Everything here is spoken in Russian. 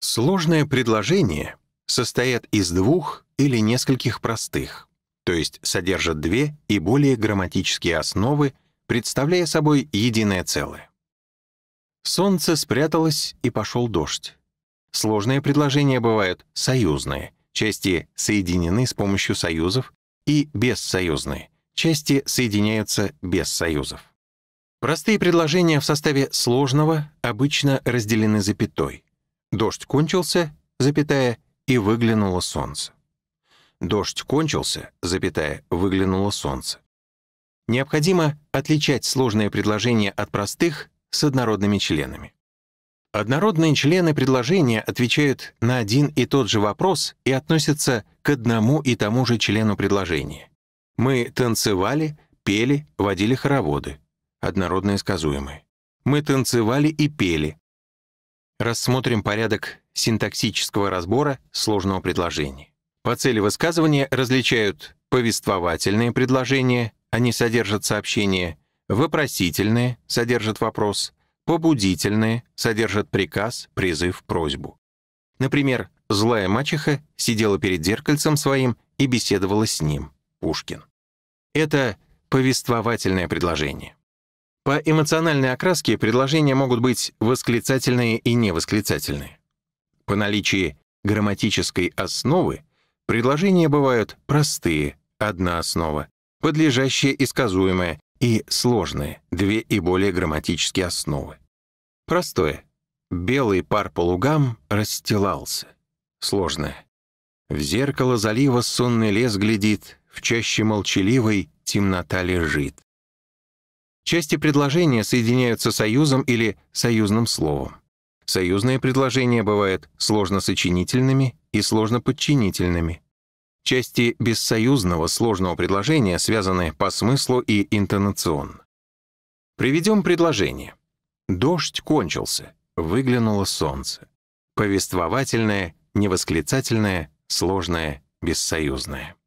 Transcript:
Сложные предложения состоят из двух или нескольких простых, то есть содержат две и более грамматические основы, представляя собой единое целое. Солнце спряталось и пошел дождь. Сложные предложения бывают союзные, части соединены с помощью союзов, и бессоюзные, части соединяются без союзов. Простые предложения в составе сложного обычно разделены запятой. Дождь кончился, запятая, и выглянуло солнце. Дождь кончился, запятая, выглянуло солнце. Необходимо отличать сложные предложения от простых с однородными членами. Однородные члены предложения отвечают на один и тот же вопрос и относятся к одному и тому же члену предложения. «Мы танцевали, пели, водили хороводы» — однородные сказуемые. «Мы танцевали и пели» Рассмотрим порядок синтаксического разбора сложного предложения. По цели высказывания различают повествовательные предложения, они содержат сообщение, вопросительные — содержат вопрос, побудительные — содержат приказ, призыв, просьбу. Например, злая мачеха сидела перед зеркальцем своим и беседовала с ним, Пушкин. Это повествовательное предложение. По эмоциональной окраске предложения могут быть восклицательные и невосклицательные. По наличии грамматической основы предложения бывают простые, одна основа, подлежащие и сказуемые, и сложные, две и более грамматические основы. Простое. Белый пар по лугам расстилался. Сложное. В зеркало залива сонный лес глядит, в чаще молчаливой темнота лежит. Части предложения соединяются союзом или союзным словом. Союзные предложения бывают сложносочинительными и сложноподчинительными. Части бессоюзного сложного предложения связаны по смыслу и интонационно. Приведем предложение. «Дождь кончился, выглянуло солнце». Повествовательное, невосклицательное, сложное, бессоюзное.